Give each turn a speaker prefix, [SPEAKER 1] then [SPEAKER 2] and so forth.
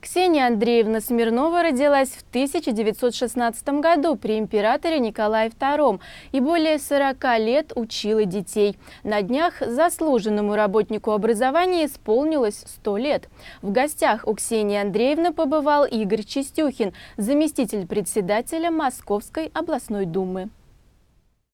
[SPEAKER 1] Ксения Андреевна Смирнова родилась в 1916 году при императоре Николае II и более 40 лет учила детей. На днях заслуженному работнику образования исполнилось 100 лет. В гостях у Ксении Андреевны побывал Игорь Чистюхин, заместитель председателя Московской областной думы.